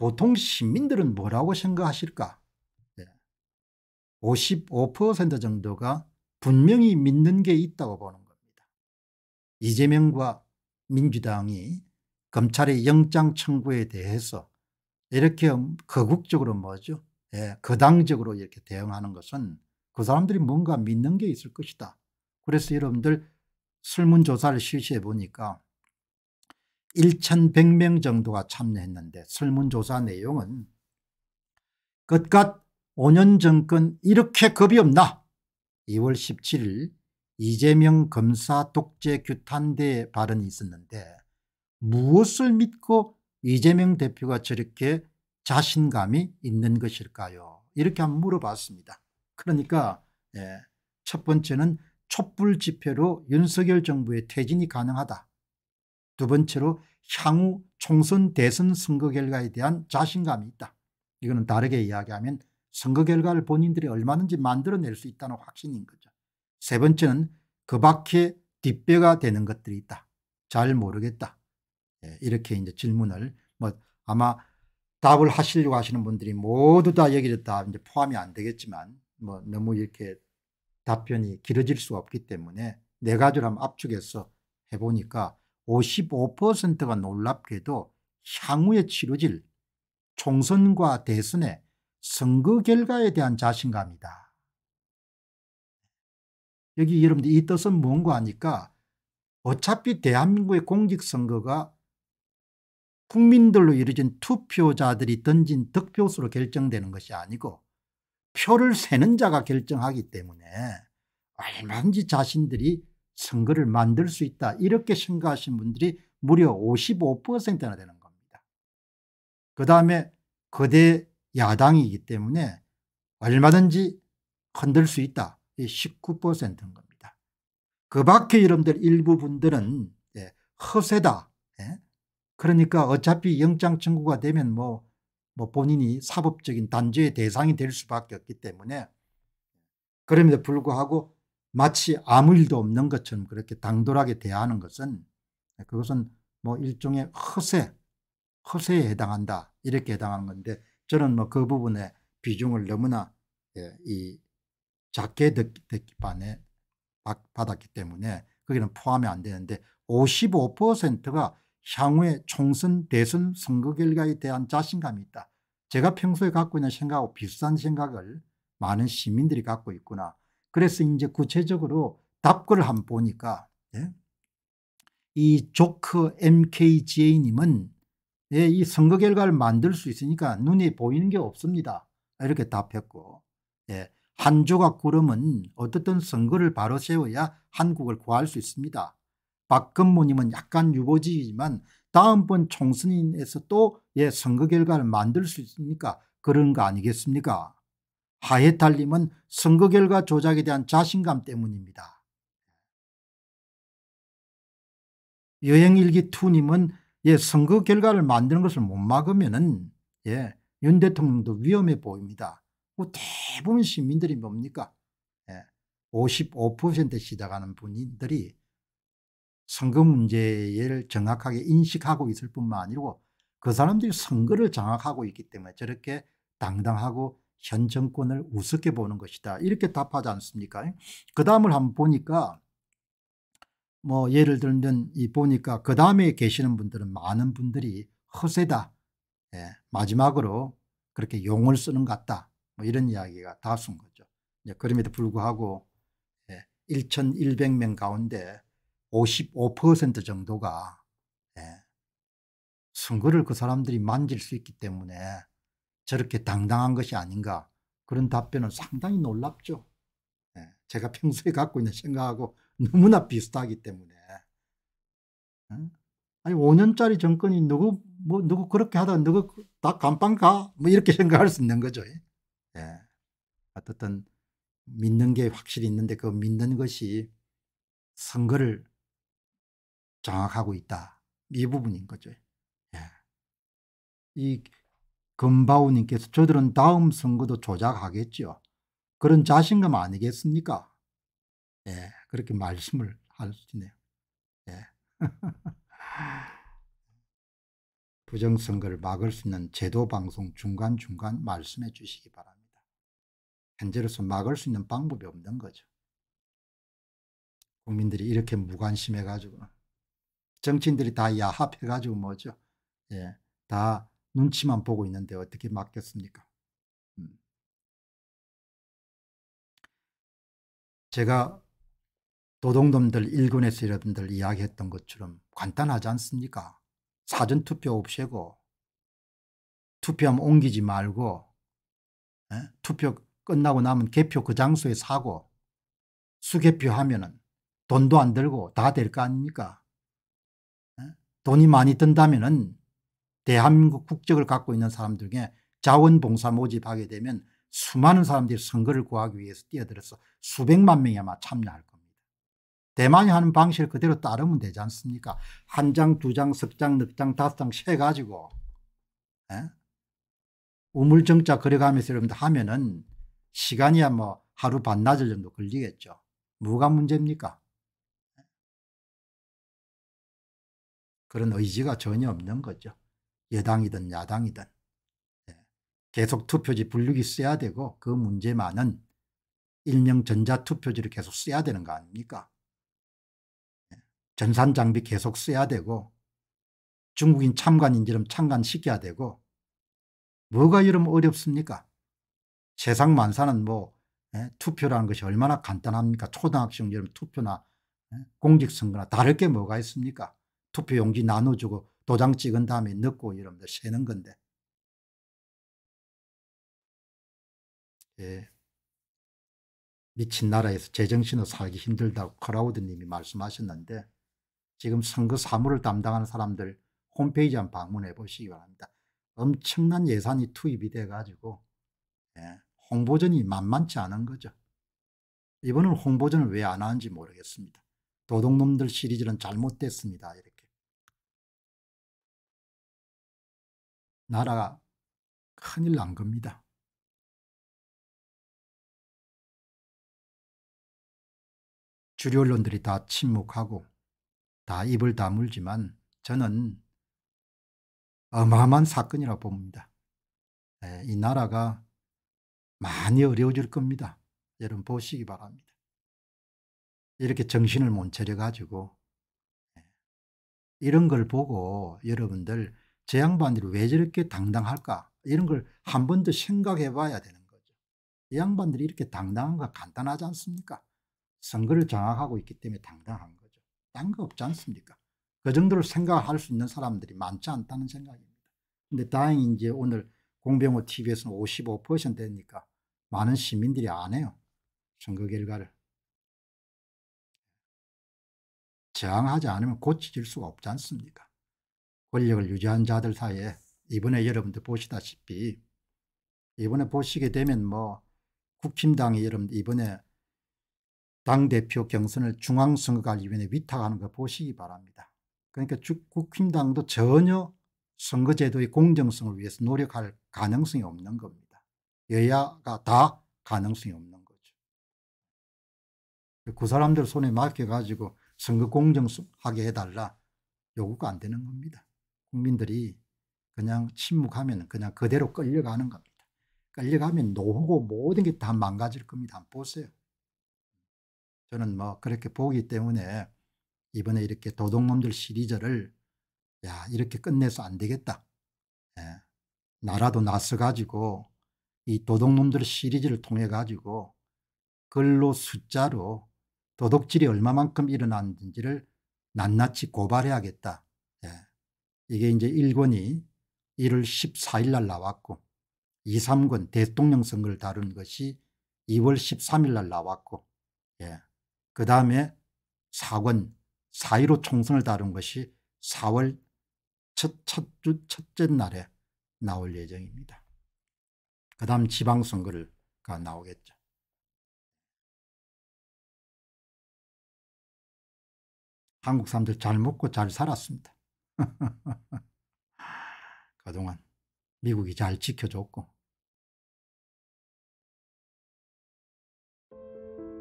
보통 시민들은 뭐라고 생각하실까? 55% 정도가 분명히 믿는 게 있다고 보는 겁니다. 이재명과 민주당이 검찰의 영장 청구에 대해서 이렇게 거국적으로 뭐죠? 예, 거당적으로 이렇게 대응하는 것은 그 사람들이 뭔가 믿는 게 있을 것이다. 그래서 여러분들 설문조사를 실시해 보니까 1,100명 정도가 참여했는데 설문조사 내용은 끝갓 5년 정권 이렇게 겁이 없나 2월 17일 이재명 검사 독재 규탄대의 발언이 있었는데 무엇을 믿고 이재명 대표가 저렇게 자신감이 있는 것일까요 이렇게 한번 물어봤습니다 그러니까 예, 첫 번째는 촛불 집회로 윤석열 정부의 퇴진이 가능하다 두 번째로 향후 총선 대선 선거 결과에 대한 자신감이 있다. 이거는 다르게 이야기하면 선거 결과를 본인들이 얼마든지 만들어낼 수 있다는 확신인 거죠. 세 번째는 그 밖에 뒷배가 되는 것들이 있다. 잘 모르겠다. 예, 이렇게 이제 질문을 뭐 아마 답을 하시려고 하시는 분들이 모두 다 여기를 다 이제 포함이 안 되겠지만 뭐 너무 이렇게 답변이 길어질 수 없기 때문에 네 가지로 한번 압축해서 해보니까 55%가 놀랍게도 향후에 치러질 총선과 대선의 선거 결과에 대한 자신감이다. 여기 여러분들 이 뜻은 뭔가 하니까 어차피 대한민국의 공직선거가 국민들로 이루어진 투표자들이 던진 득표수로 결정되는 것이 아니고 표를 세는 자가 결정하기 때문에 얼마든지 자신들이 선거를 만들 수 있다 이렇게 생각하신 분들이 무려 55%나 되는 겁니다. 그 다음에 거대 야당이기 때문에 얼마든지 건들 수 있다 19%인 겁니다. 그 밖에 여러분들 일부분들은 예, 허세다. 예? 그러니까 어차피 영장 청구가 되면 뭐, 뭐 본인이 사법적인 단죄의 대상이 될 수밖에 없기 때문에 그럼에도 불구하고 마치 아무 일도 없는 것처럼 그렇게 당돌하게 대하는 것은 그것은 뭐 일종의 허세, 허세에 해당한다 이렇게 해당하는 건데 저는 뭐 그 부분에 비중을 너무나 예, 이 작게 듣기 반에 받았기 때문에 거기는 포함이 안 되는데 55%가 향후에 총선 대선 선거 결과에 대한 자신감이 있다. 제가 평소에 갖고 있는 생각하고 비슷한 생각을 많은 시민들이 갖고 있구나. 그래서 이제 구체적으로 답글을 한번 보니까 예? 이 조크 MKGA님은 예, 이 선거 결과를 만들 수 있으니까 눈에 보이는 게 없습니다. 이렇게 답했고 예, 한 조각 구름은 어떻든 선거를 바로 세워야 한국을 구할 수 있습니다. 박근모님은 약간 유보지이지만 다음번 총선에서 또 예, 선거 결과를 만들 수 있으니까 그런 거 아니겠습니까? 하해탈님은 선거 결과 조작에 대한 자신감 때문입니다. 여행일기2님은 예, 선거 결과를 만드는 것을 못막으면 예, 윤 대통령도 위험해 보입니다. 뭐 대부분 시민들이 뭡니까? 예, 55% 시작하는 분들이 선거 문제를 정확하게 인식하고 있을 뿐만 아니고 그 사람들이 선거를 장악하고 있기 때문에 저렇게 당당하고 현 정권을 우습게 보는 것이다. 이렇게 답하지 않습니까? 그 다음을 한번 보니까 뭐 예를 들면 이 보니까 그 다음에 계시는 분들은 많은 분들이 허세다. 예, 마지막으로 그렇게 용을 쓰는 같다. 뭐 이런 이야기가 다수 거죠. 예, 그럼에도 불구하고 예, 1,100명 가운데 55% 정도가 예, 선거를 그 사람들이 만질 수 있기 때문에 저렇게 당당한 것이 아닌가 그런 답변은 상당히 놀랍죠. 예, 제가 평소에 갖고 있는 생각하고 너무나 비슷하기 때문에 예? 아니 5년짜리 정권이 누구 뭐 누구 그렇게 하다 누구 그 다 감방 가뭐 이렇게 생각할 수 있는 거죠. 예. 어쨌든 믿는 게 확실히 있는데 그 믿는 것이 선거를 장악하고 있다 이 부분인 거죠. 예. 이 금바우님께서 저들은 다음 선거도 조작하겠죠 그런 자신감 아니겠습니까? 예, 그렇게 말씀을 하시네요. 예. 부정선거를 막을 수 있는 제도 방송 중간중간 말씀해 주시기 바랍니다. 현재로서 막을 수 있는 방법이 없는 거죠. 국민들이 이렇게 무관심해가지고 정치인들이 다 야합해가지고 뭐죠? 예, 다 눈치만 보고 있는데 어떻게 맡겼습니까? 음. 제가 도동놈들 일군에서 여러분들 이야기했던 것처럼 간단하지 않습니까? 사전투표 없애고 투표함 옮기지 말고 에? 예? 투표 끝나고 나면 개표 그 장소에 사고 수개표하면 은 돈도 안 들고 다 될 거 아닙니까? 에? 예? 돈이 많이 든다면 은 대한민국 국적을 갖고 있는 사람들 중에 자원봉사 모집하게 되면 수많은 사람들이 선거를 구하기 위해서 뛰어들어서 수백만 명이 아마 참여할 겁니다. 대만이 하는 방식을 그대로 따르면 되지 않습니까? 한 장, 두 장, 석 장, 넉 장, 다섯 장 세가지고 예? 우물정자 그려가면서 여러분들 하면은 시간이야 뭐 하루 반나절 정도 걸리겠죠. 뭐가 문제입니까? 그런 의지가 전혀 없는 거죠. 여당이든 야당이든 예. 계속 투표지 분류기 써야 되고 그 문제만은 일명 전자투표지를 계속 써야 되는 거 아닙니까? 예. 전산장비 계속 써야 되고 중국인 참관인지름 참관시켜야 되고 뭐가 이름 어렵습니까? 세상 만사는 뭐 에, 예, 투표라는 것이 얼마나 간단합니까? 초등학생처럼 투표나 공직선거나 다를 게 뭐가 있습니까? 투표용지 나눠주고 도장 찍은 다음에 넣고 여러분들 세는 건데. 예. 미친 나라에서 제정신으로 살기 힘들다고 크라우드님이 말씀하셨는데 지금 선거 사무를 담당하는 사람들 홈페이지 한번 방문해 보시기 바랍니다. 엄청난 예산이 투입이 돼가지고 예. 홍보전이 만만치 않은 거죠. 이번은 홍보전을 왜 안 하는지 모르겠습니다. 도둑놈들 시리즈는 잘못됐습니다. 이렇게. 나라가 큰일 난 겁니다. 주류 언론들이 다 침묵하고 다 입을 다물지만 저는 어마어마한 사건이라 봅니다. 예, 이 나라가 많이 어려워질 겁니다. 여러분 보시기 바랍니다. 이렇게 정신을 못 차려가지고 예, 이런 걸 보고 여러분들 제 양반들이 왜 저렇게 당당할까 이런 걸 한 번 더 생각해 봐야 되는 거죠. 이 양반들이 이렇게 당당한 거 간단하지 않습니까? 선거를 장악하고 있기 때문에 당당한 거죠. 딴 거 없지 않습니까? 그 정도로 생각할 수 있는 사람들이 많지 않다는 생각입니다. 근데 다행히 이제 오늘 공병호 TV에서는 55% 되니까 많은 시민들이 안 해요. 선거 결과를. 저항하지 않으면 고치질 수가 없지 않습니까? 권력을 유지한 자들 사이에 이번에 여러분들 보시다시피 이번에 보시게 되면 뭐 국힘당이 여러분 들 이번에 당대표 경선을 중앙선거관리위원회 위탁하는 거 보시기 바랍니다. 그러니까 국힘당도 전혀 선거제도의 공정성을 위해서 노력할 가능성이 없는 겁니다. 여야가 다 가능성이 없는 거죠. 그 사람들 손에 맡겨가지고 선거 공정하게 해달라 요구가 안 되는 겁니다. 국민들이 그냥 침묵하면 그냥 그대로 끌려가는 겁니다. 끌려가면 노후고 모든 게 다 망가질 겁니다. 보세요. 저는 뭐 그렇게 보기 때문에 이번에 이렇게 도둑놈들 시리즈를 야 이렇게 끝내서 안 되겠다. 예. 나라도 나서가지고 이 도둑놈들 시리즈를 통해 가지고 글로 숫자로 도둑질이 얼마만큼 일어났는지를 낱낱이 고발해야겠다. 이게 이제 1권이 1월 14일 날 나왔고 2, 3권 대통령 선거를 다룬 것이 2월 13일 날 나왔고 예. 그 다음에 4권 4.15 총선을 다룬 것이 4월 첫, 첫 주, 첫째 날에 나올 예정입니다. 그 다음 지방선거가 나오겠죠. 한국 사람들 잘 먹고 잘 살았습니다. 그동안 미국이 잘 지켜줬고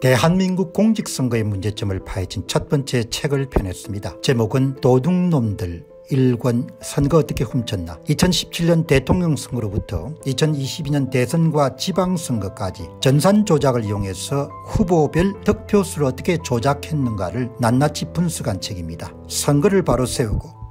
대한민국 공직선거의 문제점을 파헤친 첫 번째 책을 펴냈습니다. 제목은 도둑놈들 일권 선거 어떻게 훔쳤나 2017년 대통령 선거로부터 2022년 대선과 지방선거까지 전산 조작을 이용해서 후보별 득표수를 어떻게 조작했는가를 낱낱이 분석한 책입니다. 선거를 바로 세우고